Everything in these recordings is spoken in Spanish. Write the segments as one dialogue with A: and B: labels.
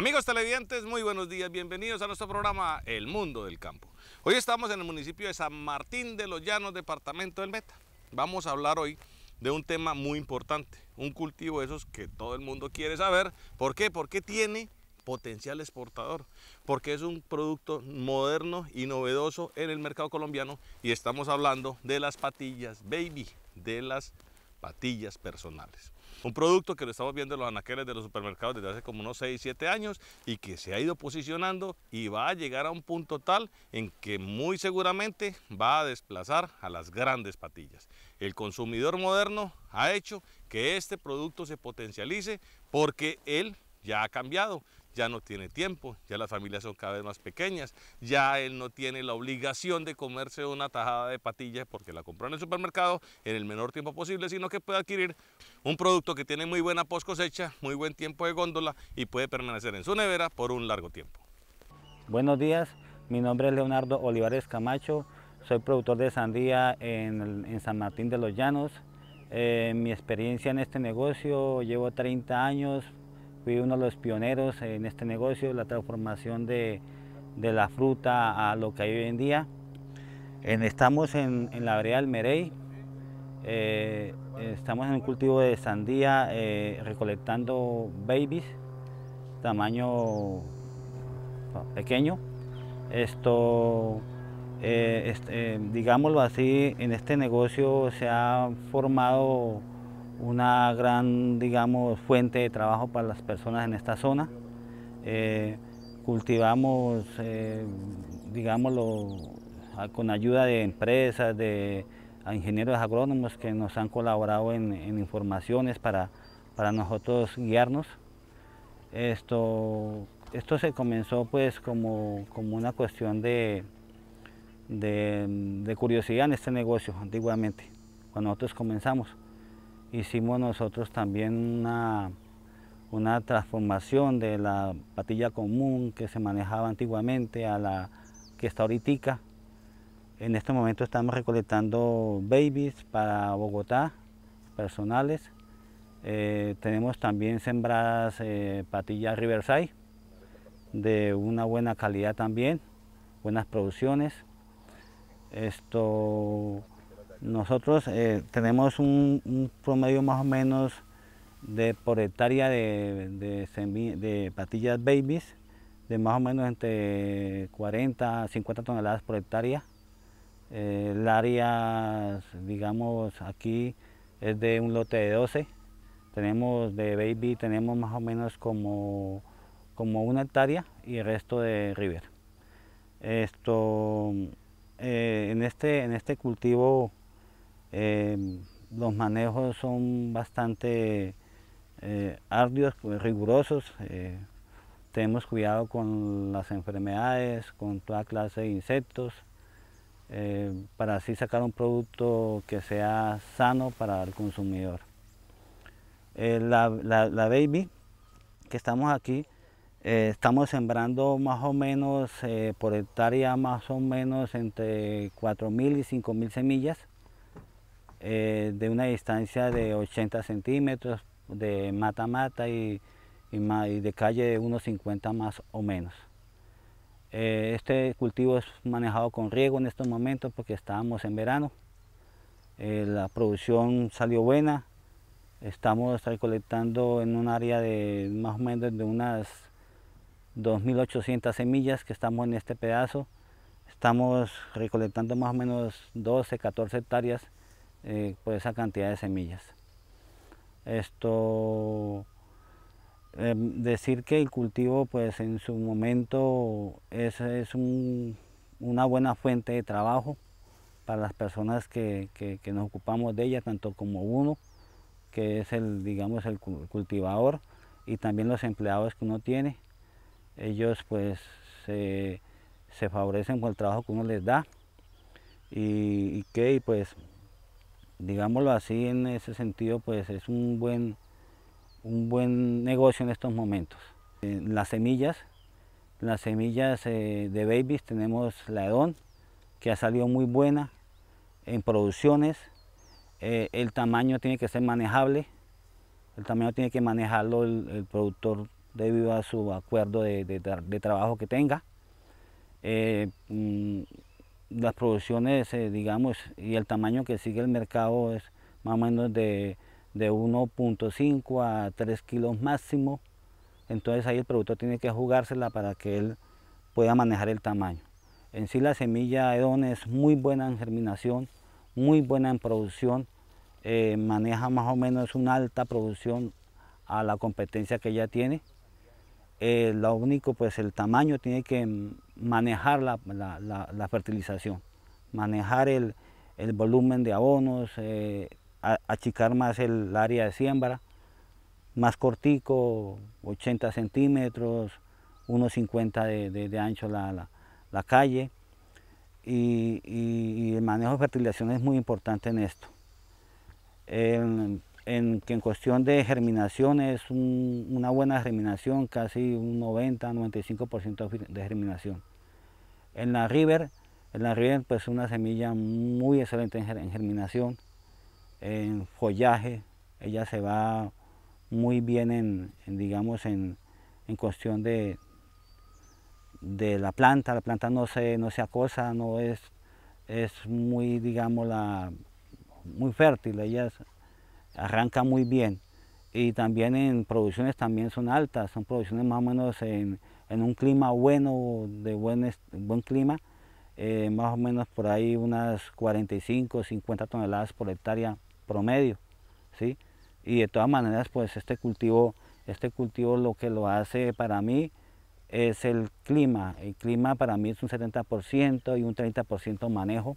A: Amigos televidentes, muy buenos días, bienvenidos a nuestro programa El Mundo del Campo. Hoy estamos en el municipio de San Martín de los Llanos, departamento del Meta. Vamos a hablar hoy de un tema muy importante, un cultivo de esos que todo el mundo quiere saber. ¿Por qué? Porque tiene potencial exportador, porque es un producto moderno y novedoso en el mercado colombiano y estamos hablando de las patillas baby, de las patillas personales. Un producto que lo estamos viendo en los anaqueles de los supermercados desde hace como unos 6, 7 años y que se ha ido posicionando y va a llegar a un punto tal en que muy seguramente va a desplazar a las grandes patillas. El consumidor moderno ha hecho que este producto se potencialice porque él ya ha cambiado ya no tiene tiempo, ya las familias son cada vez más pequeñas, ya él no tiene la obligación de comerse una tajada de patillas porque la compró en el supermercado en el menor tiempo posible, sino que puede adquirir un producto que tiene muy buena post cosecha, muy buen tiempo de góndola y puede permanecer en su nevera por un largo tiempo.
B: Buenos días, mi nombre es Leonardo Olivares Camacho, soy productor de sandía en, San Martín de los Llanos. Eh, mi experiencia en este negocio, llevo 30 años Fui uno de los pioneros en este negocio, la transformación de, la fruta a lo que hay hoy en día. estamos en, la vereda del Merey, eh, estamos en un cultivo de sandía eh, recolectando babies, tamaño pequeño. Esto, eh, este, digámoslo así, en este negocio se ha formado una gran, digamos, fuente de trabajo para las personas en esta zona. Eh, cultivamos, eh, digámoslo, con ayuda de empresas, de ingenieros agrónomos que nos han colaborado en, informaciones para, nosotros guiarnos. Esto, se comenzó pues como, una cuestión de curiosidad en este negocio antiguamente, cuando nosotros comenzamos hicimos nosotros también una, una transformación de la patilla común que se manejaba antiguamente a la que está ahorita. En este momento estamos recolectando babies para Bogotá, personales. Eh, tenemos también sembradas eh, patillas Riverside, de una buena calidad también, buenas producciones. Esto nosotros eh, tenemos un, promedio más o menos de por hectárea de, de, patillas babies de más o menos entre 40 a 50 toneladas por hectárea. Eh, el área, digamos, aquí es de un lote de 12. Tenemos de baby, tenemos más o menos como, como una hectárea y el resto de river. Esto, eh, en, este, en este cultivo Em, los manejos son bastante eh, arduos, pues, rigurosos. Eh, tenemos cuidado con las enfermedades, con toda clase de insectos, eh, para así sacar un producto que sea sano para el consumidor. Eh, la, la, baby que estamos aquí, estamos sembrando más o menos por hectárea más o menos entre 4.000 y 5.000 semillas eh, de una distancia de 80 centímetros de mata a mata y, de calle de unos 50 más o menos. Eh, este cultivo es manejado con riego en estos momentos porque estábamos en verano. Eh, la producción salió buena. Estamos recolectando en un área de más o menos de unas 2.800 semillas que estamos en este pedazo. Estamos recolectando más o menos 12, 14 hectáreas eh, por pues, esa cantidad de semillas. Esto, em, decir que el cultivo pues en su momento es, una buena fuente de trabajo para las personas que, nos ocupamos de ella, tanto como uno, que es el, digamos, el cultivador, y también los empleados que uno tiene. Ellos pues se, favorecen con el trabajo que uno les da y, y que pues digámoslo así, en ese sentido, pues es un buen, un buen negocio en estos momentos. las semillas, las semillas eh, de babies tenemos la edon que ha salido muy buena en producciones. Eh, el tamaño tiene que ser manejable, el tamaño tiene que manejarlo el, productor debido a su acuerdo de, trabajo que tenga. Eh, mm, las producciones, eh, digamos, y el tamaño que sigue el mercado es más o menos de, de 1.5 a 3 kilos máximo. Entonces ahí el productor tiene que jugársela para que él pueda manejar el tamaño. En sí la semilla Edon es muy buena en germinación, muy buena en producción, eh, maneja más o menos una alta producción a la competencia que ella tiene. Eh, lo único, pues el tamaño tiene que manejar la, fertilización, manejar el, volumen de abonos, eh, achicar más el área de siembra, más cortico, 80 centímetros, 1,50 de, de, ancho la, calle. Y, el manejo de fertilización es muy importante en esto. En, en cuestión de germinación es una buena germinación, casi un 90-95% de germinación. En la River, en la River pues una semilla muy excelente en germinación, en follaje, ella se va muy bien en, digamos, en, cuestión de, de la planta, la planta no se, no se acosa, no es, es muy, digamos, la, muy fértil, ella arranca muy bien. Y también en producciones también son altas, son producciones más o menos en en un clima bueno, de buen, buen clima, eh, más o menos por ahí unas 45, 50 toneladas por hectárea promedio, ¿sí? Y de todas maneras, pues este cultivo, este cultivo lo que lo hace para mí es el clima. El clima para mí es un 70% y un 30% manejo.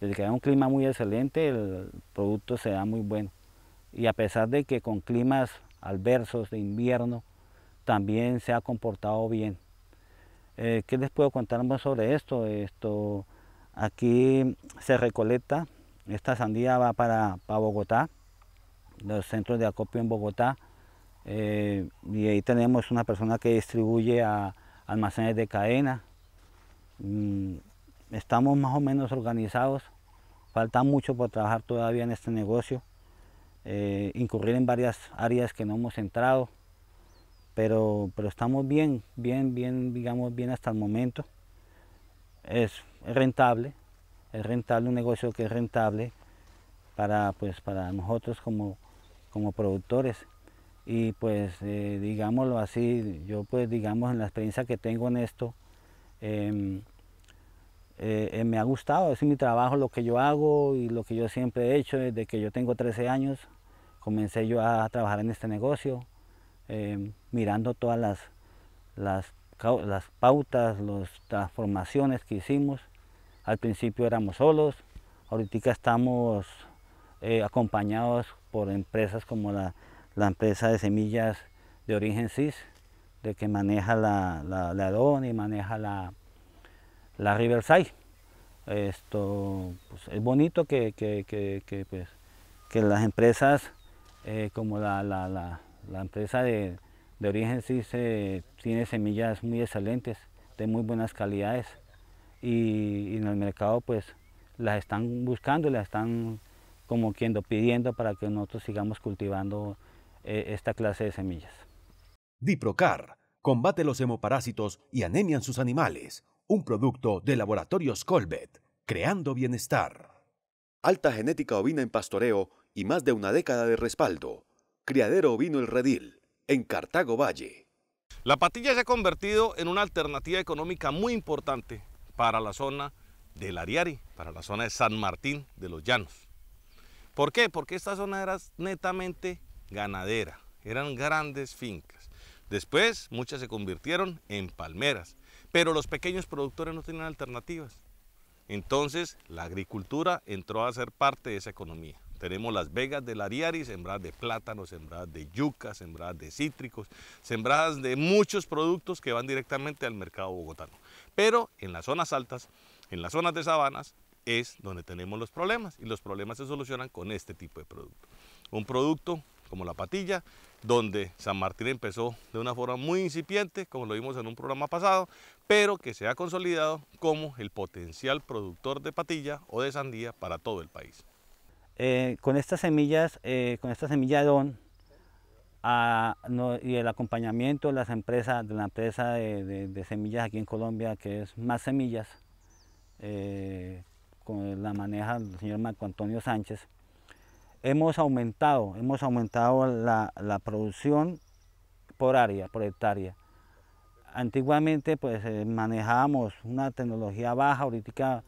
B: Desde que hay un clima muy excelente, el producto se da muy bueno. Y a pesar de que con climas adversos de invierno, también se ha comportado bien. Eh, ¿Qué les puedo contar más sobre esto? esto? Aquí se recolecta, esta sandía va para, Bogotá, los centros de acopio en Bogotá, eh, y ahí tenemos una persona que distribuye a almacenes de cadena. Mm, estamos más o menos organizados, falta mucho por trabajar todavía en este negocio, eh, incurrir en varias áreas que no hemos entrado pero, estamos bien, bien, bien, digamos, bien hasta el momento. Es, rentable, es rentable, un negocio que es rentable para, pues, para nosotros como, productores. Y pues, eh, digámoslo así, yo pues, digamos, en la experiencia que tengo en esto, em, eh, eh, me ha gustado, es mi trabajo lo que yo hago y lo que yo siempre he hecho desde que yo tengo 13 años. Comencé yo a trabajar en este negocio Em, mirando todas las, las, pautas, las transformaciones que hicimos. Al principio éramos solos, ahorita estamos eh, acompañados por empresas como la, empresa de semillas de origen CIS, de que maneja la, la, Don y maneja la, la Riverside. Esto pues, es bonito que, que, pues, las empresas eh, como la, la empresa de, origen sí tiene semillas muy excelentes, de muy buenas calidades y, en el mercado pues las están buscando, y las están como quien pidiendo para que nosotros sigamos
C: cultivando eh, esta clase de semillas. Diprocar combate los hemoparásitos y anemian sus animales, un producto de Laboratorios Colbet, creando bienestar. Alta genética ovina en pastoreo y más de una década de respaldo criadero vino el redil, en Cartago Valle.
A: La patilla se ha convertido en una alternativa económica muy importante para la zona del Ariari, para la zona de San Martín de los Llanos. ¿Por qué? Porque esta zona era netamente ganadera, eran grandes fincas. Después muchas se convirtieron en palmeras, pero los pequeños productores no tenían alternativas. Entonces la agricultura entró a ser parte de esa economía. Tenemos las vegas del Ariari, sembradas de plátano, sembradas de yuca, sembradas de cítricos, sembradas de muchos productos que van directamente al mercado bogotano. Pero en las zonas altas, en las zonas de sabanas, es donde tenemos los problemas y los problemas se solucionan con este tipo de producto. Un producto como la patilla, donde San Martín empezó de una forma muy incipiente, como lo vimos en un programa pasado, pero que se ha consolidado como el potencial productor de patilla o de sandía para todo el país.
B: Eh, con estas semillas, eh, con esta semilla DON ah, y el acompañamiento de las empresas, de la empresa de, semillas aquí en Colombia, que es Más Semillas, eh, con la maneja del señor Marco Antonio Sánchez, hemos aumentado, hemos aumentado la, la producción por área, por hectárea. Antiguamente pues manejábamos una tecnología baja, ahorita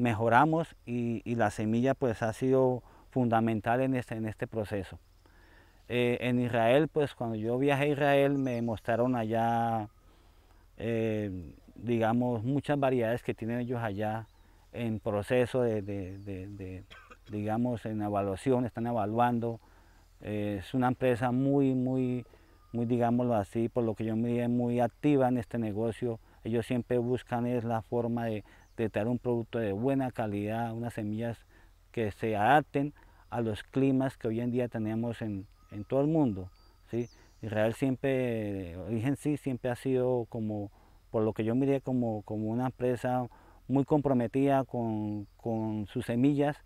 B: mejoramos y, la semilla pues ha sido fundamental en este, este proceso. Eh, en Israel, pues cuando yo viajé a Israel me mostraron allá, eh, digamos, muchas variedades que tienen ellos allá en proceso de, digamos, en evaluación, están evaluando. Eh, es una empresa muy, muy, muy, digámoslo así, por lo que yo me muy activa en este negocio. Ellos siempre buscan es la forma de, ...de tener un producto de buena calidad, unas semillas que se adapten a los climas que hoy en día tenemos en, en todo el mundo. ¿sí? Israel siempre, origen sí, siempre ha sido como, por lo que yo miré, como, como una empresa muy comprometida con, con sus semillas,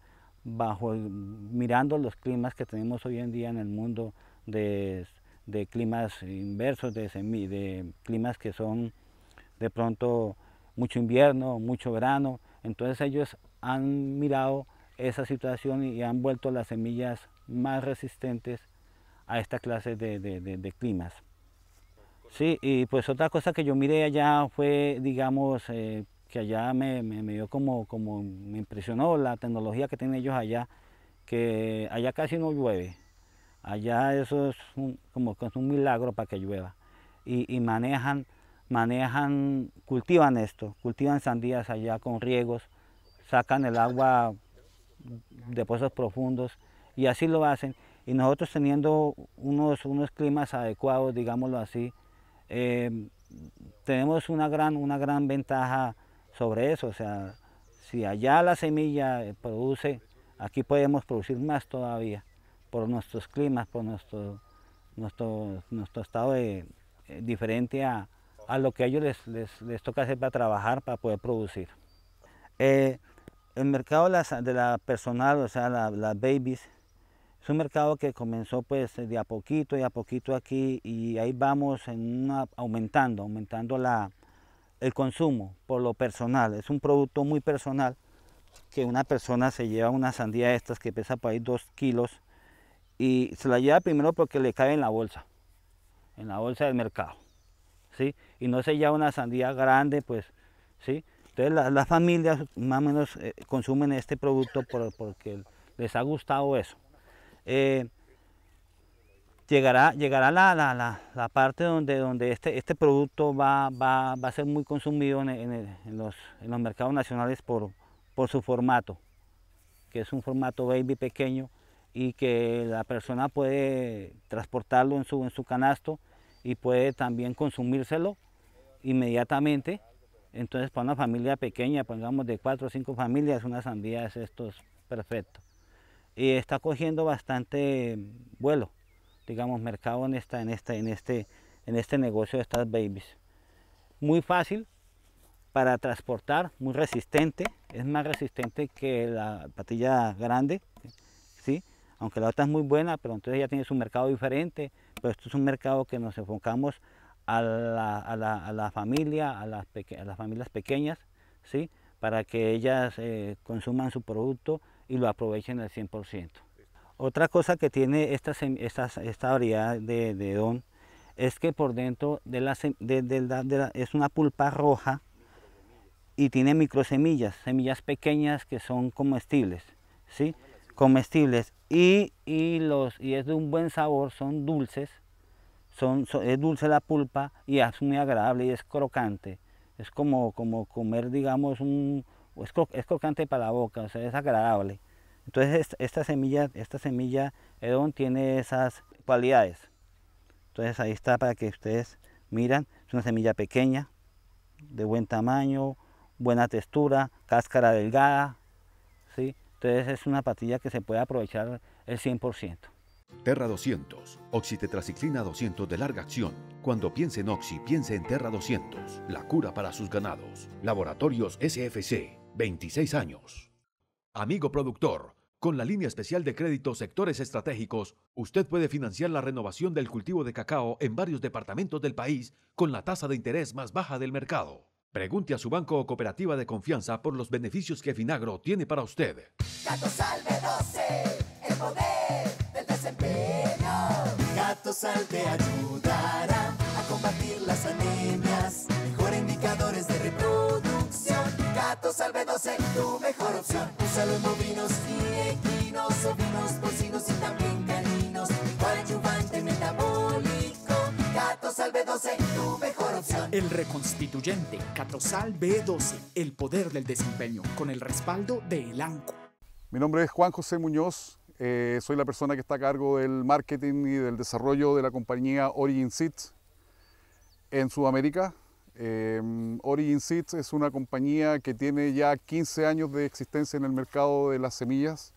B: bajo mirando los climas que tenemos hoy en día en el mundo de, de climas inversos, de, de climas que son de pronto mucho invierno, mucho verano. Entonces ellos han mirado esa situación y han vuelto las semillas más resistentes a esta clase de, climas. Sí, y pues otra cosa que yo miré allá fue, digamos, eh, que allá me, dio como, como, me impresionó la tecnología que tienen ellos allá, que allá casi no llueve. Allá eso es como un milagro para que llueva. y manejan manejan, cultivan esto, cultivan sandías allá con riegos, sacan el agua de pozos profundos y así lo hacen. Y nosotros teniendo unos, unos climas adecuados, digámoslo así, eh, tenemos una gran, una gran ventaja sobre eso. O sea, si allá la semilla eh, produce, aquí podemos producir más todavía por nuestros climas, por nuestro, nuestro, nuestro estado eh, diferente a, a lo que a ellos les, toca hacer para trabajar, para poder producir. Eh, el mercado de la, personal, o sea, las babies, es un mercado que comenzó pues de a poquito y a poquito aquí y ahí vamos aumentando, aumentando la, el consumo por lo personal. Es un producto muy personal que una persona se lleva una sandía de estas que pesa por ahí dos kilos y se la lleva primero porque le cae en la bolsa, en la bolsa del mercado. Y no se llama una sandía grande, pues, Entonces las familias más o menos eh, consumen este producto porque les ha gustado eso. Eh, llegará llegará la, parte donde, donde este, este producto va, a ser muy consumido en, los, mercados nacionales por, por su formato, que es un formato baby pequeño y que la persona puede transportarlo en su, en su canasto y puede también consumírselo inmediatamente. Entonces para una familia pequeña, pongamos de cuatro o cinco familias, una sandía es esto es perfecto. Y está cogiendo bastante vuelo, digamos, mercado en, esta, en, esta en, este, en este negocio de estas babies. Muy fácil para transportar, muy resistente, es más resistente que la patilla grande aunque la otra es muy buena, pero entonces ella tiene su mercado diferente, pero esto es un mercado que nos enfocamos a la, familia, a las, las, familias pequeñas, ¿sí? para que ellas eh, consuman su producto y lo aprovechen al 100%. Otra cosa que tiene esta, variedad de, de, don es que por dentro de la, es una pulpa roja y tiene microsemillas, semillas pequeñas que son comestibles. ¿sí? comestibles y, y, los, y es de un buen sabor, son dulces, son, es dulce la pulpa y es muy agradable y es crocante. Es como, como comer, digamos, un, es, crocante para la boca, o sea, es agradable. Entonces esta semilla, esta semilla Edon tiene esas cualidades. Entonces ahí está para que ustedes miran, es una semilla pequeña, de buen tamaño, buena textura, cáscara delgada, ¿sí? Entonces es una patilla que se puede aprovechar
C: el 100%. Terra 200, oxitetraciclina 200 de larga acción. Cuando piense en oxi, piense en Terra 200, la cura para sus ganados. Laboratorios SFC, 26 años. Amigo productor, con la línea especial de crédito Sectores Estratégicos, usted puede financiar la renovación del cultivo de cacao en varios departamentos del país con la tasa de interés más baja del mercado. Pregunte a su banco o cooperativa de confianza por los beneficios que Finagro tiene para usted. Gato Salve 12, el poder del desempeño. Gato Salve ayudará a combatir las anemias. mejor indicadores de reproducción. Gato Salve 12, tu mejor opción.
D: Usa los bovinos y equinos, ovinos, porcinos y también caninos. Igual ayudante metabólico. Gato Salve 12. El
E: reconstituyente, Catosal B12, el poder del desempeño, con el respaldo de El ANCO. Mi nombre es Juan José Muñoz, eh, soy la persona que está a cargo del marketing y del desarrollo de la compañía Origin Seeds en Sudamérica. Em, Origin Seeds es una compañía que tiene ya 15 años de existencia en el mercado de las semillas.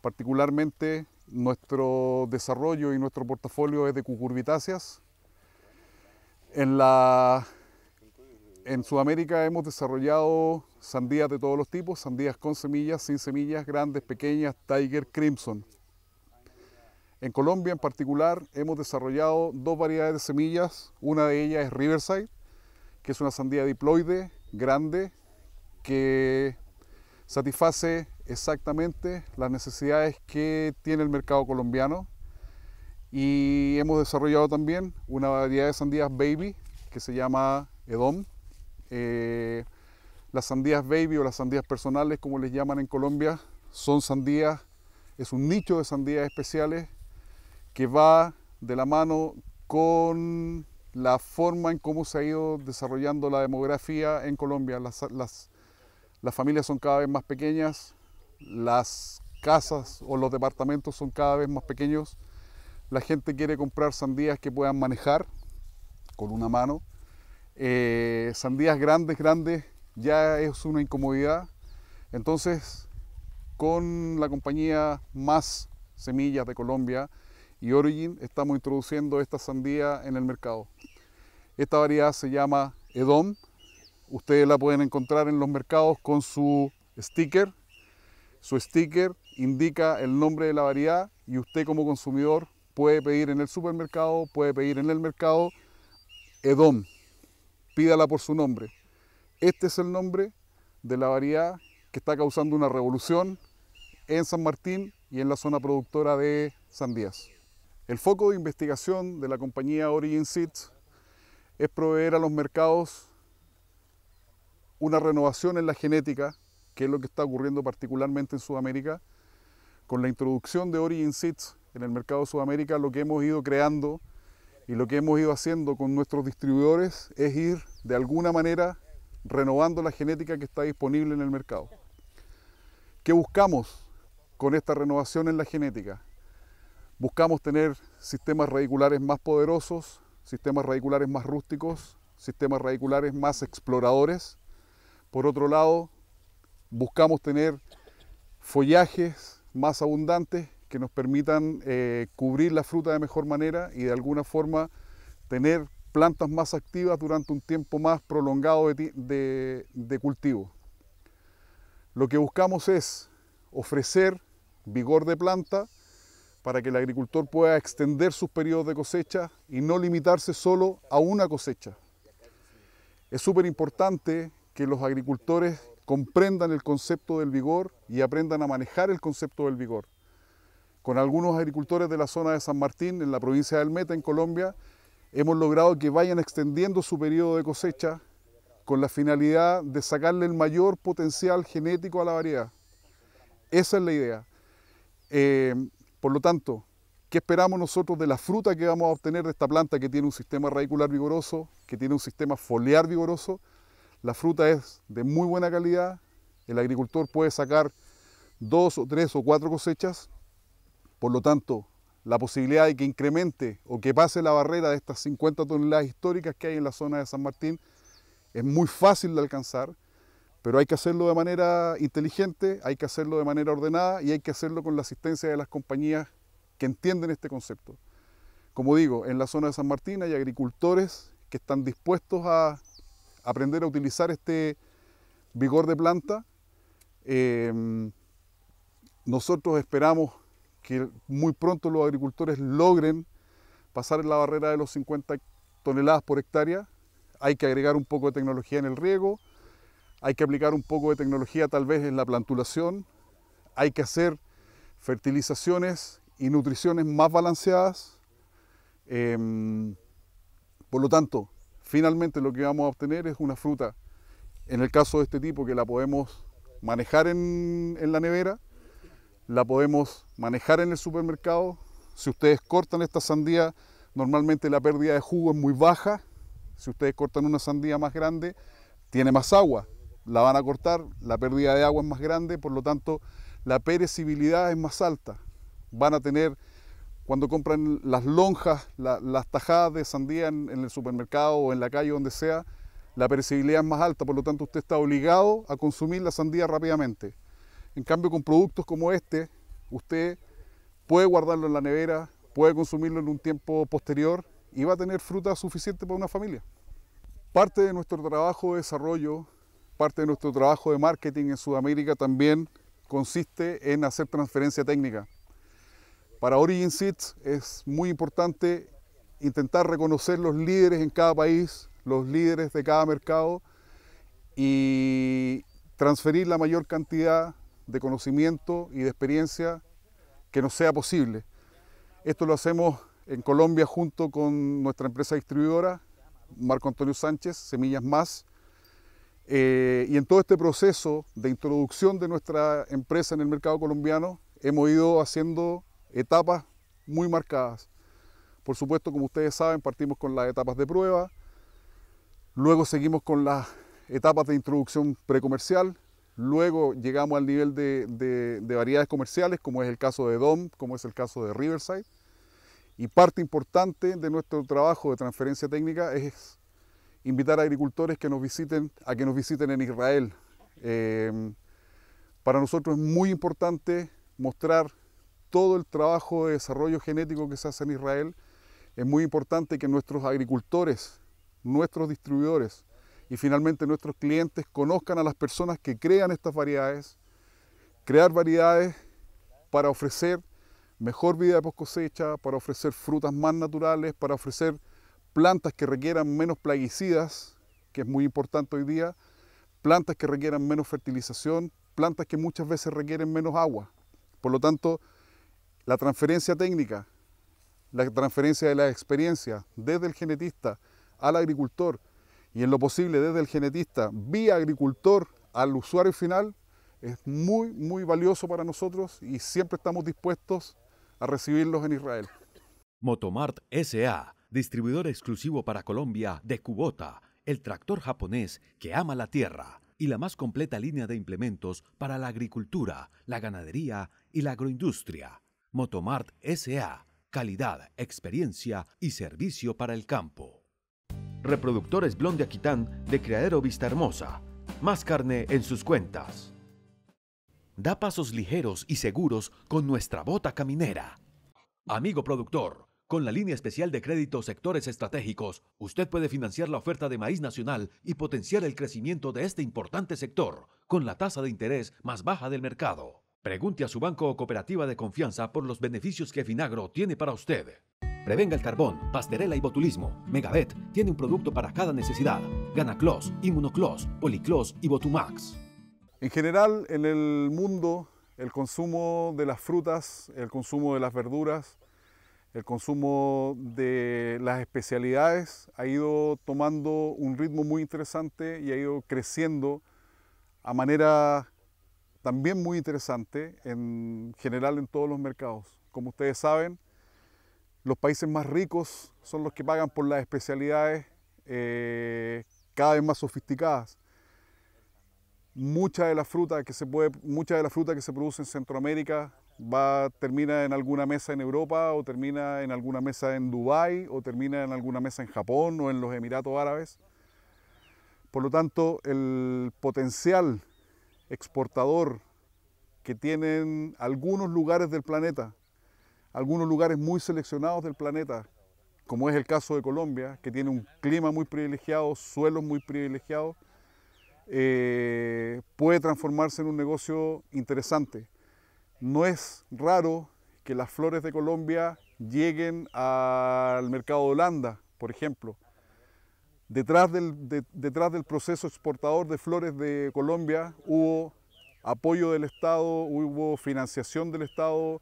E: Particularmente nuestro desarrollo y nuestro portafolio es de cucurbitáceas, en, la, en Sudamérica hemos desarrollado sandías de todos los tipos, sandías con semillas, sin semillas, grandes, pequeñas, Tiger Crimson. En Colombia en particular hemos desarrollado dos variedades de semillas, una de ellas es Riverside, que es una sandía diploide, grande, que satisface exactamente las necesidades que tiene el mercado colombiano y hemos desarrollado también una variedad de sandías baby que se llama Edom. Eh, las sandías baby o las sandías personales, como les llaman en Colombia, son sandías, es un nicho de sandías especiales que va de la mano con la forma en cómo se ha ido desarrollando la demografía en Colombia. las, familias son cada vez más pequeñas, las casas o los departamentos son cada vez más pequeños la gente quiere comprar sandías que puedan manejar con una mano. Eh, sandías grandes, grandes, ya es una incomodidad. Entonces, con la compañía Más Semillas de Colombia y Origin, estamos introduciendo esta sandía en el mercado. Esta variedad se llama Edom. Ustedes la pueden encontrar en los mercados con su sticker. Su sticker indica el nombre de la variedad y usted como consumidor puede pedir en el supermercado, puede pedir en el mercado, Edom, pídala por su nombre. Este es el nombre de la variedad que está causando una revolución en San Martín y en la zona productora de sandías. El foco de investigación de la compañía Origin Seeds es proveer a los mercados una renovación en la genética, que es lo que está ocurriendo particularmente en Sudamérica, con la introducción de Origin Seeds en el mercado Sudamérica lo que hemos ido creando y lo que hemos ido haciendo con nuestros distribuidores es ir de alguna manera renovando la genética que está disponible en el mercado. ¿Qué buscamos con esta renovación en la genética? Buscamos tener sistemas radiculares más poderosos, sistemas radiculares más rústicos, sistemas radiculares más exploradores. Por otro lado, buscamos tener follajes más abundantes que nos permitan eh, cubrir la fruta de mejor manera y de alguna forma tener plantas más activas durante un tiempo más prolongado de, de cultivo. Lo que buscamos es ofrecer vigor de planta para que el agricultor pueda extender sus periodos de cosecha y no limitarse solo a una cosecha. Es súper importante que los agricultores comprendan el concepto del vigor y aprendan a manejar el concepto del vigor. Con algunos agricultores de la zona de San Martín, en la provincia del Meta, en Colombia, hemos logrado que vayan extendiendo su periodo de cosecha con la finalidad de sacarle el mayor potencial genético a la variedad. Esa es la idea. Eh, por lo tanto, ¿qué esperamos nosotros de la fruta que vamos a obtener de esta planta que tiene un sistema radicular vigoroso, que tiene un sistema foliar vigoroso? La fruta es de muy buena calidad, el agricultor puede sacar dos o tres o cuatro cosechas por lo tanto, la posibilidad de que incremente o que pase la barrera de estas 50 toneladas históricas que hay en la zona de San Martín es muy fácil de alcanzar, pero hay que hacerlo de manera inteligente, hay que hacerlo de manera ordenada y hay que hacerlo con la asistencia de las compañías que entienden este concepto. Como digo, en la zona de San Martín hay agricultores que están dispuestos a aprender a utilizar este vigor de planta. Eh, nosotros esperamos que muy pronto los agricultores logren pasar la barrera de los 50 toneladas por hectárea. Hay que agregar un poco de tecnología en el riego, hay que aplicar un poco de tecnología tal vez en la plantulación, hay que hacer fertilizaciones y nutriciones más balanceadas. Em, por lo tanto, finalmente lo que vamos a obtener es una fruta, en el caso de este tipo, que la podemos manejar en, en la nevera, la podemos manejar en el supermercado. Si ustedes cortan esta sandía, normalmente la pérdida de jugo es muy baja. Si ustedes cortan una sandía más grande, tiene más agua. La van a cortar, la pérdida de agua es más grande, por lo tanto la perecibilidad es más alta. Van a tener, cuando compran las lonjas, las tajadas de sandía en, en el supermercado o en la calle, donde sea, la perecibilidad es más alta, por lo tanto usted está obligado a consumir la sandía rápidamente. En cambio, con productos como este, usted puede guardarlo en la nevera, puede consumirlo en un tiempo posterior y va a tener fruta suficiente para una familia. Parte de nuestro trabajo de desarrollo, parte de nuestro trabajo de marketing en Sudamérica también consiste en hacer transferencia técnica. Para Origin Seeds es muy importante intentar reconocer los líderes en cada país, los líderes de cada mercado y transferir la mayor cantidad de conocimiento y de experiencia que nos sea posible. Esto lo hacemos en Colombia junto con nuestra empresa distribuidora, Marco Antonio Sánchez, Semillas Más. Eh, y en todo este proceso de introducción de nuestra empresa en el mercado colombiano, hemos ido haciendo etapas muy marcadas. Por supuesto, como ustedes saben, partimos con las etapas de prueba, luego seguimos con las etapas de introducción precomercial, Luego llegamos al nivel de, variedades comerciales, como es el caso de DOM, como es el caso de Riverside. Y parte importante de nuestro trabajo de transferencia técnica es invitar a agricultores que nos visiten, a que nos visiten en Israel. Em, para nosotros es muy importante mostrar todo el trabajo de desarrollo genético que se hace en Israel. Es muy importante que nuestros agricultores, nuestros distribuidores, y finalmente nuestros clientes conozcan a las personas que crean estas variedades, crear variedades para ofrecer mejor vida de post cosecha, para ofrecer frutas más naturales, para ofrecer plantas que requieran menos plaguicidas, que es muy importante hoy día, plantas que requieran menos fertilización, plantas que muchas veces requieren menos agua. Por lo tanto, la transferencia técnica, la transferencia de la experiencia desde el genetista al agricultor, y en lo posible desde el genetista vía agricultor al usuario final es muy, muy valioso para nosotros y siempre estamos dispuestos a recibirlos en Israel.
C: Motomart SA, distribuidor exclusivo para Colombia de Kubota, el tractor japonés que ama la tierra y la más completa línea de implementos para la agricultura, la ganadería y la agroindustria. Motomart SA, calidad, experiencia y servicio para el campo. Reproductores Blonde Aquitán de Criadero Vista Hermosa. Más carne en sus cuentas. Da pasos ligeros y seguros con nuestra bota caminera. Amigo productor, con la línea especial de crédito sectores estratégicos, usted puede financiar la oferta de maíz nacional y potenciar el crecimiento de este importante sector con la tasa de interés más baja del mercado. Pregunte a su banco o cooperativa de confianza por los beneficios que Finagro tiene para usted. Prevenga el carbón, pasterella y botulismo. Megavet tiene un producto para cada necesidad. Ganaclos,
E: Inmunoclos, Policlos y Botumax. En general, en el mundo, el consumo de las frutas, el consumo de las verduras, el consumo de las especialidades ha ido tomando un ritmo muy interesante y ha ido creciendo a manera también muy interesante en general en todos los mercados. Como ustedes saben, los países más ricos son los que pagan por las especialidades eh, cada vez más sofisticadas. Mucha de la fruta que se produce en Centroamérica va termina en alguna mesa en Europa o termina en alguna mesa en Dubai o termina en alguna mesa en Japón o en los Emiratos Árabes. Por lo tanto, el potencial exportador que tienen algunos lugares del planeta algunos lugares muy seleccionados del planeta, como es el caso de Colombia, que tiene un clima muy privilegiado, suelos muy privilegiados, eh, puede transformarse en un negocio interesante. No es raro que las flores de Colombia lleguen al mercado de Holanda, por ejemplo. Detrás del, detrás del proceso exportador de flores de Colombia hubo apoyo del Estado, hubo financiación del Estado,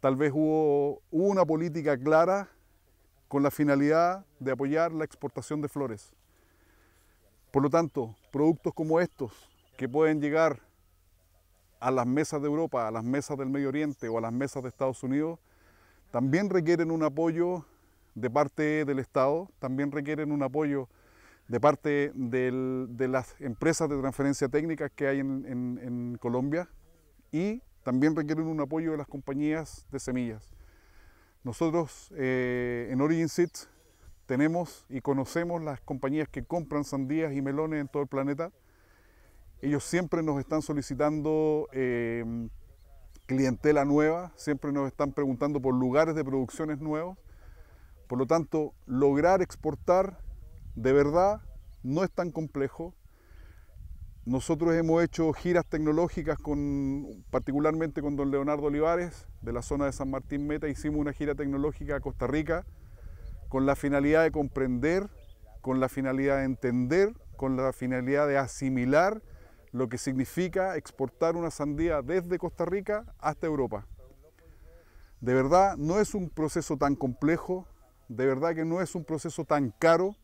E: Tal vez hubo, una política clara con la finalidad de apoyar la exportación de flores. Por lo tanto, productos como estos, que pueden llegar a las mesas de Europa, a las mesas del Medio Oriente o a las mesas de Estados Unidos, también requieren un apoyo de parte del Estado, también requieren un apoyo de parte de las empresas de transferencia técnica que hay en, Colombia y también requieren un apoyo de las compañías de semillas. Nosotros eh, en Origin Seeds tenemos y conocemos las compañías que compran sandías y melones en todo el planeta. Ellos siempre nos están solicitando em, clientela nueva, siempre nos están preguntando por lugares de producciones nuevos. Por lo tanto, lograr exportar de verdad no es tan complejo. Nosotros hemos hecho giras tecnológicas con, particularmente con don Leonardo Olivares, de la zona de San Martín Meta, hicimos una gira tecnológica a Costa Rica con la finalidad de comprender, con la finalidad de entender, con la finalidad de asimilar lo que significa exportar una sandía desde Costa Rica hasta Europa. De verdad, no es un proceso tan complejo, de verdad que no es un proceso tan caro.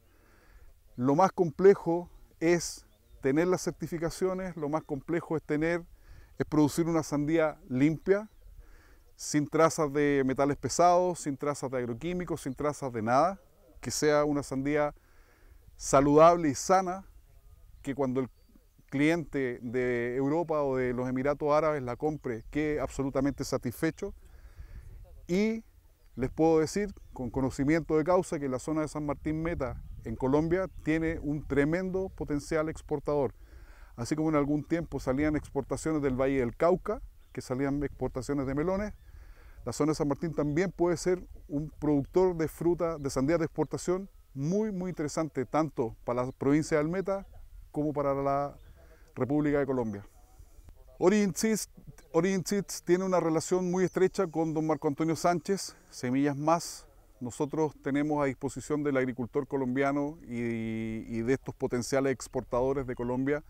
E: Lo más complejo es tener las certificaciones, lo más complejo es tener, es producir una sandía limpia, sin trazas de metales pesados, sin trazas de agroquímicos, sin trazas de nada, que sea una sandía saludable y sana, que cuando el cliente de Europa o de los Emiratos Árabes la compre quede absolutamente satisfecho. Y les puedo decir con conocimiento de causa que la zona de San Martín Meta en Colombia tiene un tremendo potencial exportador. Así como en algún tiempo salían exportaciones del Valle del Cauca, que salían exportaciones de melones, la zona de San Martín también puede ser un productor de fruta, de sandías de exportación muy, muy interesante, tanto para la provincia de Almeta como para la República de Colombia. Origin tiene una relación muy estrecha con don Marco Antonio Sánchez, Semillas Más, nosotros tenemos a disposición del agricultor colombiano y, de estos potenciales exportadores de Colombia,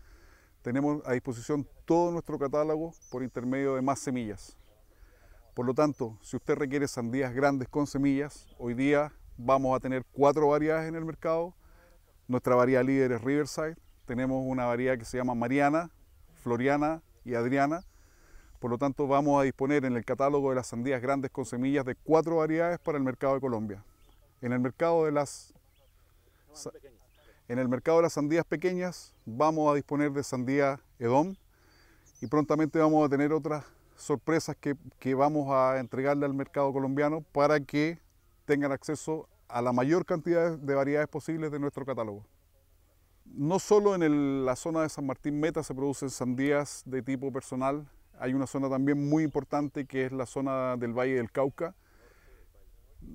E: tenemos a disposición todo nuestro catálogo por intermedio de más semillas. Por lo tanto, si usted requiere sandías grandes con semillas, hoy día vamos a tener cuatro variedades en el mercado. Nuestra variedad líder es Riverside, tenemos una variedad que se llama Mariana, Floriana y Adriana, por lo tanto, vamos a disponer en el catálogo de las sandías grandes con semillas de cuatro variedades para el mercado de Colombia. En el mercado de las, en el mercado de las sandías pequeñas vamos a disponer de sandía Edom y prontamente vamos a tener otras sorpresas que, vamos a entregarle al mercado colombiano para que tengan acceso a la mayor cantidad de variedades posibles de nuestro catálogo. No solo en la zona de San Martín Meta se producen sandías de tipo personal, hay una zona también muy importante que es la zona del Valle del Cauca,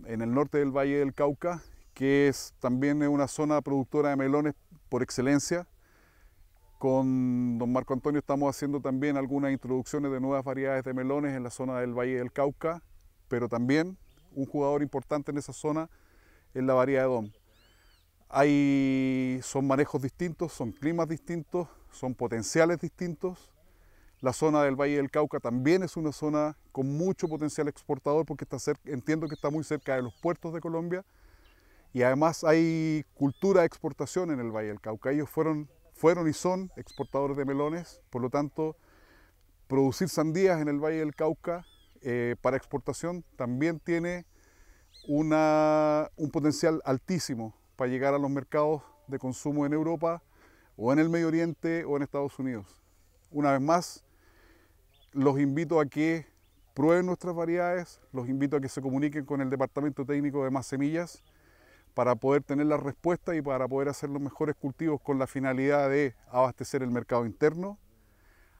E: en el norte del Valle del Cauca, que es también una zona productora de melones por excelencia. Con don Marco Antonio estamos haciendo también algunas introducciones de nuevas variedades de melones en la zona del Valle del Cauca, pero también un jugador importante en esa zona es la variedad de DOM. Hay, son manejos distintos, son climas distintos, son potenciales distintos la zona del Valle del Cauca también es una zona con mucho potencial exportador porque está cerca, entiendo que está muy cerca de los puertos de Colombia y además hay cultura de exportación en el Valle del Cauca. Ellos fueron, fueron y son exportadores de melones, por lo tanto, producir sandías en el Valle del Cauca eh, para exportación también tiene una, un potencial altísimo para llegar a los mercados de consumo en Europa o en el Medio Oriente o en Estados Unidos. Una vez más, los invito a que prueben nuestras variedades, los invito a que se comuniquen con el departamento técnico de Más Semillas para poder tener la respuesta y para poder hacer los mejores cultivos con la finalidad de abastecer el mercado interno,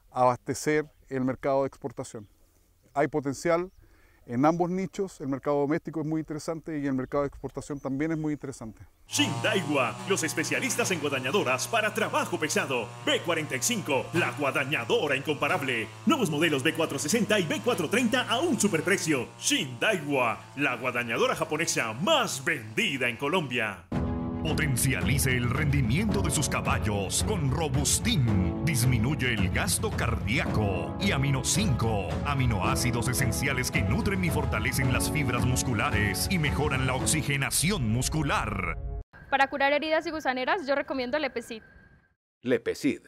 E: abastecer el mercado de exportación. Hay potencial, en ambos nichos, el mercado doméstico es muy interesante y el mercado de exportación también es muy interesante.
C: Shindaiwa, los especialistas en guadañadoras para trabajo pesado. B45, la guadañadora incomparable. Nuevos modelos B460 y B430 a un superprecio. Shindaiwa, la guadañadora japonesa más vendida en Colombia. Potencialice el rendimiento de sus caballos con Robustin. Disminuye el gasto cardíaco. Y Amino 5, aminoácidos esenciales que nutren y fortalecen las fibras musculares y mejoran la oxigenación muscular.
E: Para curar heridas y gusaneras, yo recomiendo Lepecid.
C: Lepecid,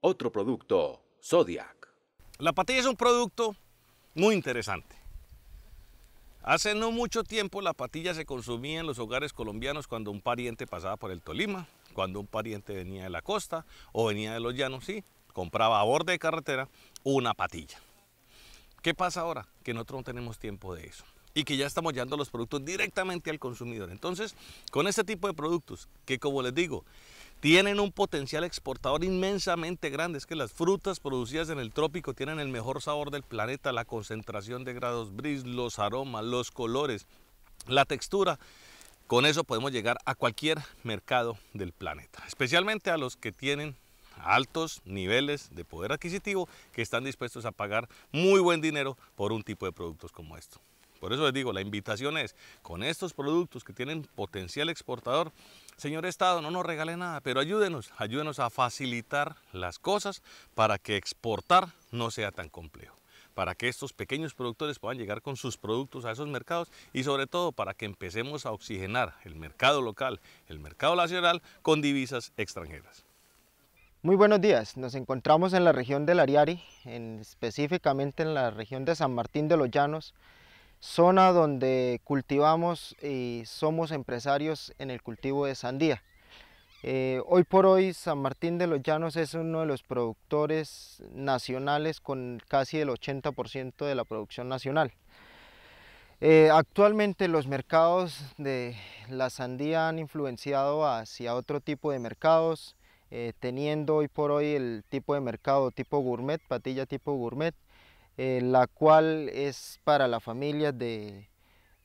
C: otro producto, Zodiac. La patilla es un producto
A: muy interesante Hace no mucho tiempo la patilla se consumía en los hogares colombianos cuando un pariente pasaba por el Tolima, cuando un pariente venía de la costa o venía de los llanos, Y compraba a borde de carretera una patilla. ¿Qué pasa ahora? Que nosotros no tenemos tiempo de eso y que ya estamos llevando los productos directamente al consumidor. Entonces, con este tipo de productos, que como les digo, tienen un potencial exportador inmensamente grande. Es que las frutas producidas en el trópico tienen el mejor sabor del planeta, la concentración de grados bris, los aromas, los colores, la textura. Con eso podemos llegar a cualquier mercado del planeta, especialmente a los que tienen altos niveles de poder adquisitivo que están dispuestos a pagar muy buen dinero por un tipo de productos como esto. Por eso les digo, la invitación es, con estos productos que tienen potencial exportador, Señor Estado, no nos regale nada, pero ayúdenos, ayúdenos a facilitar las cosas para que exportar no sea tan complejo para que estos pequeños productores puedan llegar con sus productos a esos mercados y sobre todo para que empecemos a oxigenar el mercado local, el mercado nacional con divisas extranjeras.
D: Muy buenos días, nos encontramos en la región del Ariari, específicamente en la región de San Martín de los Llanos, zona donde cultivamos y somos empresarios en el cultivo de sandía. Eh, hoy por hoy San Martín de los Llanos es uno de los productores nacionales con casi el 80% de la producción nacional. Eh, actualmente los mercados de la sandía han influenciado hacia otro tipo de mercados, eh, teniendo hoy por hoy el tipo de mercado tipo gourmet, patilla tipo gourmet, eh, la cual es para la familia eh,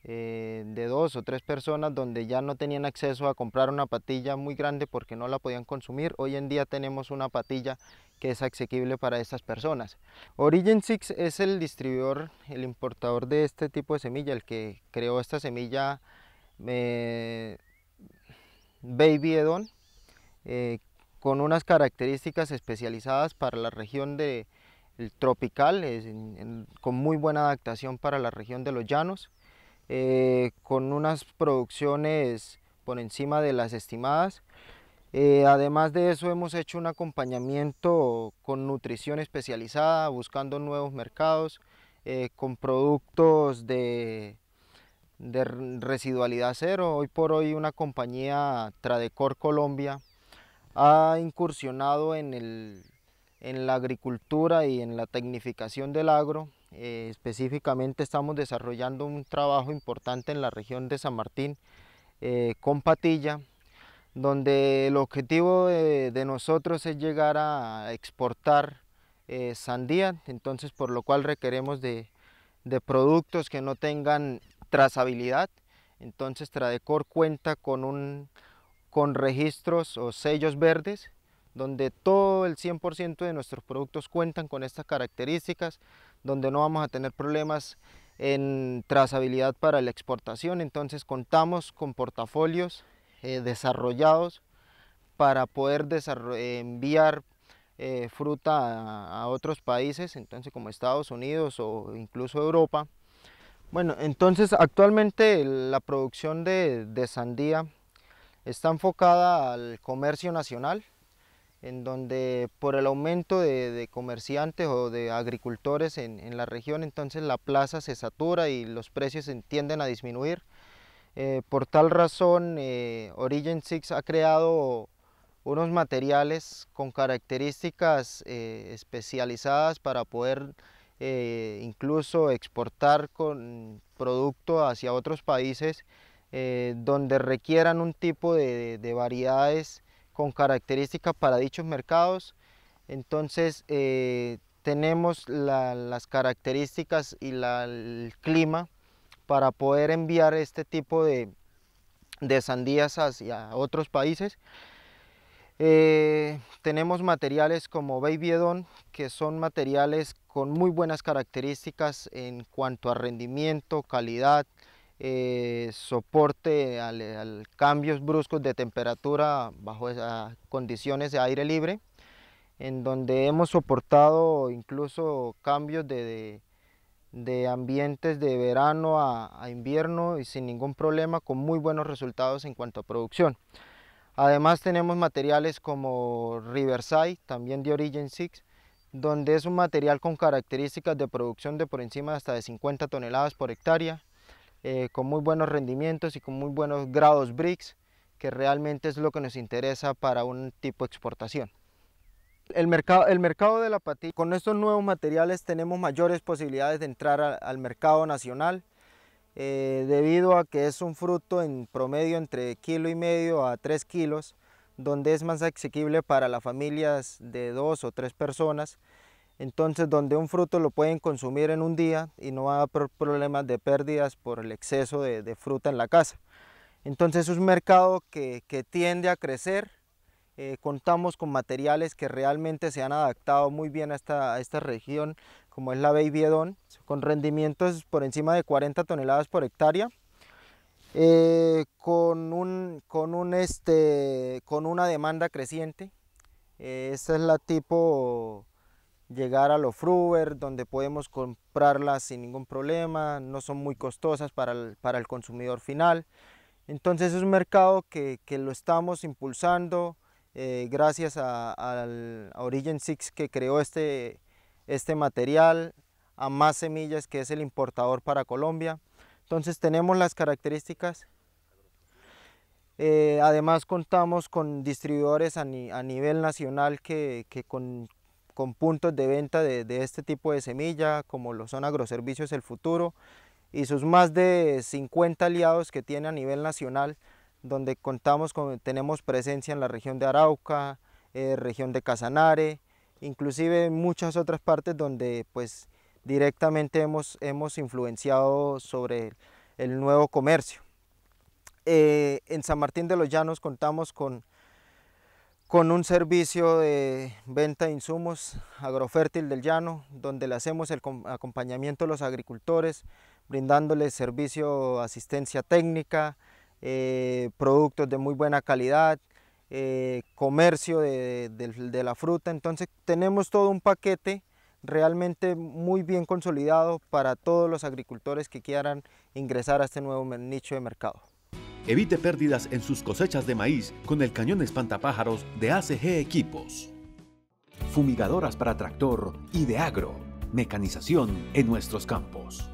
D: de, dos o tres personas donde ya no tenían acceso a comprar una patilla muy grande porque no la podían consumir. Hoy en día tenemos una patilla que es asequible para estas personas. Origin Six es el distribuidor, el importador de este tipo de semilla, el que creó esta semilla eh, Baby Edon, con unas características especializadas para la región de el tropical, es con muy buena adaptación para la región de los llanos, eh, con unas producciones por encima de las estimadas. Eh, además de eso hemos hecho un acompañamiento con nutrición especializada, buscando nuevos mercados, eh, con productos de, de residualidad cero. Hoy por hoy una compañía, Tradecor Colombia, ha incursionado en el en la agricultura y en la tecnificación del agro. Eh, específicamente estamos desarrollando un trabajo importante en la región de San Martín eh, con Patilla, donde el objetivo de, nosotros es llegar a exportar eh, sandía, entonces por lo cual requeremos de, productos que no tengan trazabilidad. Entonces Tradecor cuenta con, un, con registros o sellos verdes donde todo el 100% de nuestros productos cuentan con estas características, donde no vamos a tener problemas en trazabilidad para la exportación, entonces contamos con portafolios eh, desarrollados para poder eh, enviar eh, fruta a, otros países, entonces como Estados Unidos o incluso Europa. Bueno, entonces actualmente la producción de sandía está enfocada al comercio nacional, en donde por el aumento de, comerciantes o de agricultores en, la región, entonces la plaza se satura y los precios tienden a disminuir. Eh, por tal razón, eh, Origin Six ha creado unos materiales con características eh, especializadas para poder incluso exportar con producto hacia otros países donde requieran un tipo de, de variedades con características para dichos mercados. Entonces eh, tenemos las características y el clima para poder enviar este tipo de, sandías hacia otros países. Eh, tenemos materiales como Baby Edon, que son materiales con muy buenas características en cuanto a rendimiento, calidad, eh, soporte a eh, cambios bruscos de temperatura bajo esas condiciones de aire libre, en donde hemos soportado incluso cambios de, ambientes de verano a, invierno y sin ningún problema, con muy buenos resultados en cuanto a producción. Además tenemos materiales como Riverside, también de Origin 6, donde es un material con características de producción de por encima hasta de 50 toneladas por hectárea, eh, con muy buenos rendimientos y con muy buenos grados BRICS, que realmente es lo que nos interesa para un tipo de exportación. El mercado, el mercado de la patilla, con estos nuevos materiales tenemos mayores posibilidades de entrar al mercado nacional, eh, debido a que es un fruto en promedio entre kilo y medio a tres kilos, donde es más asequible para las familias de dos o tres personas, entonces, donde un fruto lo pueden consumir en un día y no va a haber problemas de pérdidas por el exceso de, fruta en la casa. Entonces, es un mercado que, tiende a crecer. Eh, contamos con materiales que realmente se han adaptado muy bien a esta, región, como es la edón, con rendimientos por encima de 40 toneladas por hectárea. Eh, con, un, con, un este, con una demanda creciente. Eh, esa es la tipo llegar a los fruver donde podemos comprarlas sin ningún problema, no son muy costosas para el, consumidor final. Entonces es un mercado que, lo estamos impulsando eh, gracias a, Origin Six que creó este, este material, a Más Semillas que es el importador para Colombia. Entonces tenemos las características. Eh, además contamos con distribuidores a, nivel nacional que, que con, con puntos de venta de, este tipo de semilla, como lo son Agroservicios El Futuro, y sus más de 50 aliados que tiene a nivel nacional, donde contamos con, tenemos presencia en la región de Arauca, eh, región de Casanare, inclusive en muchas otras partes donde pues directamente hemos, hemos influenciado sobre el, nuevo comercio. Eh, en San Martín de los Llanos contamos con con un servicio de venta de insumos agrofértil del llano, donde le hacemos el acompañamiento a los agricultores, brindándoles servicio, asistencia técnica, eh, productos de muy buena calidad, eh, comercio de, la fruta. Entonces tenemos todo un paquete realmente muy bien consolidado para todos los agricultores que quieran ingresar a este nuevo nicho de mercado.
C: Evite pérdidas en sus cosechas de maíz con el cañón espantapájaros de ACG Equipos. Fumigadoras para tractor y de agro. Mecanización en nuestros campos.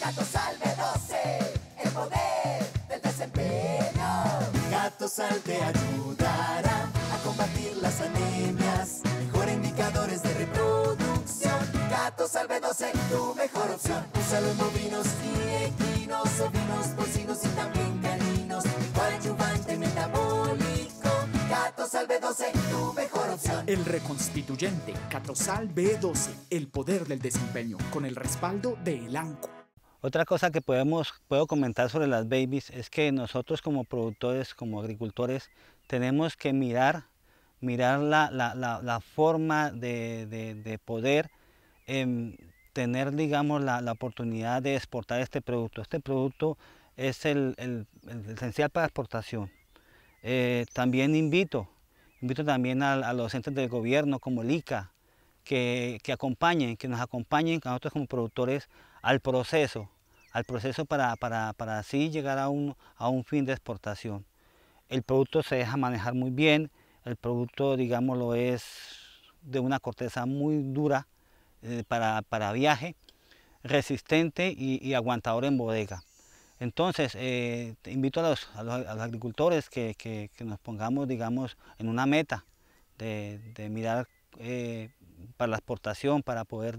C: Gato Salve 12, el poder del desempeño. Gato Salve ayudará a combatir
D: las anemias. Mejor indicadores de reproducción. Gato Salve 12, tu mejor opción. usa los bovinos y y también metabólico, tu mejor
C: opción. El reconstituyente, Catosal B12, el poder del desempeño,
B: con el respaldo de Elanco. Otra cosa que podemos, puedo comentar sobre las babies es que nosotros como productores, como agricultores, tenemos que mirar, mirar la, la, la, forma de, de, de poder em, tener, digamos, la, la, oportunidad de exportar este producto. Este producto es el, el, esencial para exportación. Eh, también invito, invito también a, los entes del gobierno como el ICA, que, que, acompañen, que nos acompañen a nosotros como productores al proceso, al proceso para, así llegar a un, a un fin de exportación. El producto se deja manejar muy bien, el producto, digámoslo es de una corteza muy dura, eh, para, viaje, resistente y, aguantador en bodega. Entonces, eh, invito a los, agricultores que, nos pongamos, digamos, en una meta de, mirar eh, para la exportación, para poder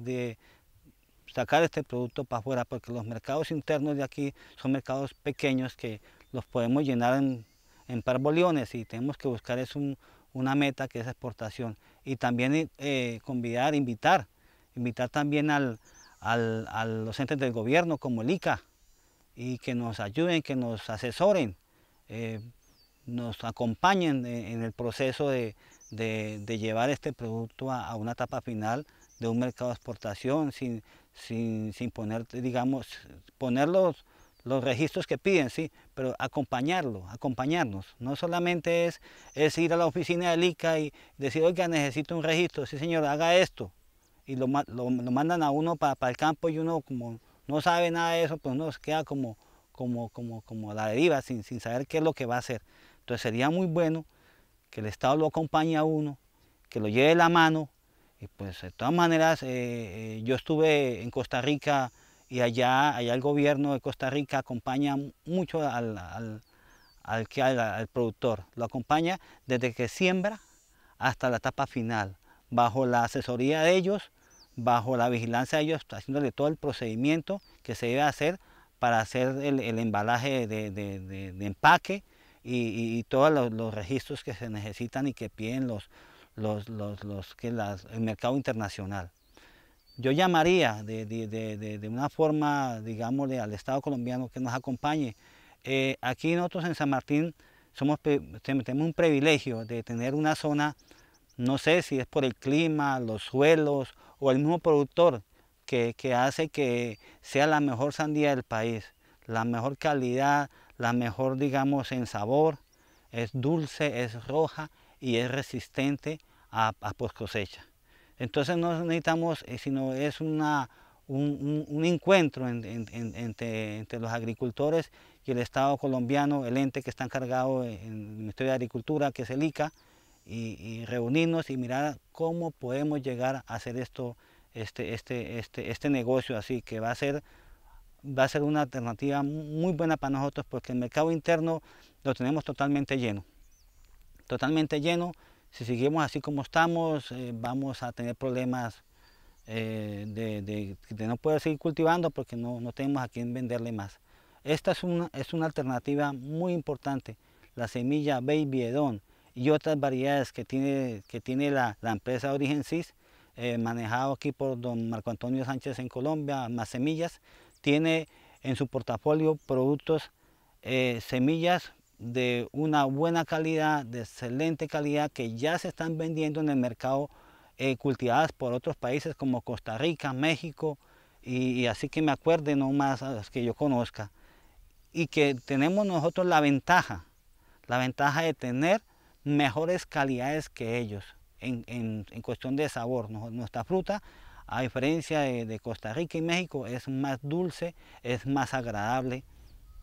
B: sacar este producto para afuera, porque los mercados internos de aquí son mercados pequeños que los podemos llenar en, en parboliones y tenemos que buscar es una meta que es exportación. Y también convidar, invitar invitar también a los entes del gobierno como el ICA y que nos ayuden, que nos asesoren, eh, nos acompañen en el proceso de, llevar este producto a, una etapa final de un mercado de exportación sin, poner, digamos, poner los, registros que piden, sí, pero acompañarlo, acompañarnos. No solamente es, es ir a la oficina del ICA y decir, oiga, necesito un registro, sí señor, haga esto, y lo, mandan a uno para, el campo y uno como no sabe nada de eso, pues uno se queda como, como, como, la deriva, sin, sin saber qué es lo que va a hacer. Entonces sería muy bueno que el Estado lo acompañe a uno, que lo lleve la mano. Y pues de todas maneras, eh, eh, yo estuve en Costa Rica y allá, allá el gobierno de Costa Rica acompaña mucho al, al, al, al productor. Lo acompaña desde que siembra hasta la etapa final, bajo la asesoría de ellos bajo la vigilancia de ellos, haciéndole todo el procedimiento que se debe hacer para hacer el, embalaje de, empaque y, todos los, registros que se necesitan y que piden los, los, que el mercado internacional. Yo llamaría de, una forma, digámosle, al Estado colombiano que nos acompañe. Eh, aquí nosotros en San Martín somos, tenemos un privilegio de tener una zona, no sé si es por el clima, los suelos, o el mismo productor que, hace que sea la mejor sandía del país, la mejor calidad, la mejor, digamos, en sabor, es dulce, es roja y es resistente a, a post cosecha. Entonces no necesitamos, eh, sino es un, encuentro entre, entre, los agricultores y el Estado colombiano, el ente que está encargado en el Ministerio de Agricultura, que es el ICA, y, reunirnos y mirar cómo podemos llegar a hacer esto, este, este, este, este, negocio así, que va a ser va a ser una alternativa muy buena para nosotros porque el mercado interno lo tenemos totalmente lleno. Totalmente lleno. Si seguimos así como estamos, eh, vamos a tener problemas eh, de, no poder seguir cultivando porque no, tenemos a quién venderle más. Esta es una, es una alternativa muy importante. La semilla Baby Edon y otras variedades que tiene, que tiene la, la empresa Origen CIS, eh, manejado aquí por don Marco Antonio Sánchez en Colombia, más semillas, tiene en su portafolio productos, eh, semillas de una buena calidad, de excelente calidad, que ya se están vendiendo en el mercado eh, cultivadas por otros países como Costa Rica, México, y, así que me acuerde nomás más a que yo conozca. Y que tenemos nosotros la ventaja, la ventaja de tener mejores calidades que ellos en, cuestión de sabor. Nuestra fruta, a diferencia de, Costa Rica y México, es más dulce, es más agradable.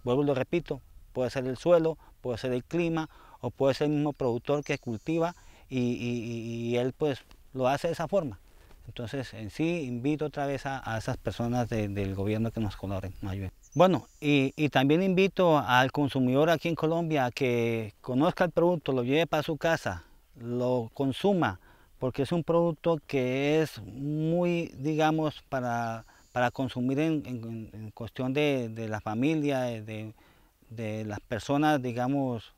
B: Vuelvo lo repito, puede ser el suelo, puede ser el clima o puede ser el mismo productor que cultiva y, él pues lo hace de esa forma. Entonces, en sí, invito otra vez a, esas personas del gobierno que nos coloren, bueno, y, también invito al consumidor aquí en Colombia a que conozca el producto, lo lleve para su casa, lo consuma, porque es un producto que es muy, digamos, para, consumir en, cuestión de, la familia, de, las personas, digamos,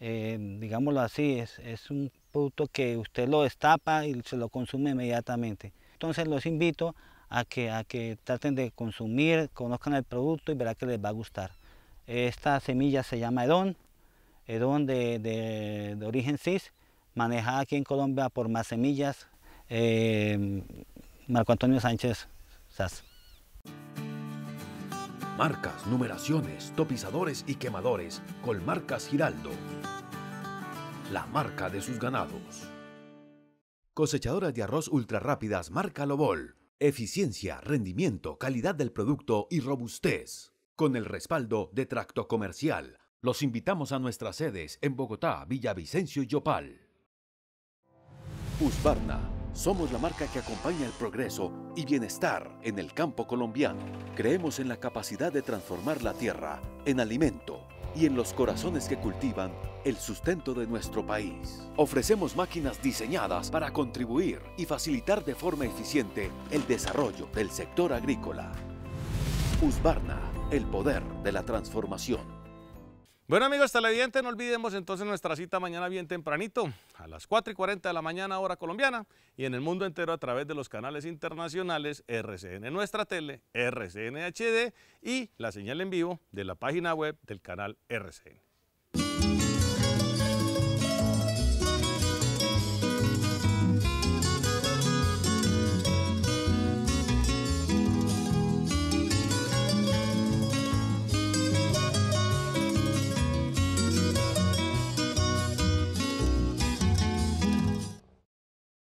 B: eh, digámoslo así, es, es un producto que usted lo destapa y se lo consume inmediatamente. Entonces los invito a que, a que traten de consumir, conozcan el producto y verá que les va a gustar. Esta semilla se llama Edón, Edón de, de, origen CIS, manejada aquí en Colombia
C: por Más Semillas,
B: em, Marco Antonio Sánchez SAS.
C: Marcas, numeraciones, topizadores y quemadores con marcas Giraldo. La marca de sus ganados. Cosechadoras de arroz ultra rápidas, marca Lobol Eficiencia, rendimiento, calidad del producto y robustez. Con el respaldo de Tracto Comercial, los invitamos a nuestras sedes en Bogotá, Villavicencio y Yopal. Usbarna. somos la marca que acompaña el progreso y bienestar en el campo colombiano. Creemos en la capacidad de transformar la tierra en alimento y en los corazones que cultivan el sustento de nuestro país. Ofrecemos máquinas diseñadas para contribuir y facilitar de forma eficiente el desarrollo del sector agrícola. Usbarna, el poder de la transformación.
A: Bueno amigos televidentes, no olvidemos entonces nuestra cita mañana bien tempranito, a las 4 y 40 de la mañana hora colombiana y en el mundo entero a través de los canales internacionales RCN Nuestra Tele, RCN HD y la señal en vivo de la página web del canal RCN.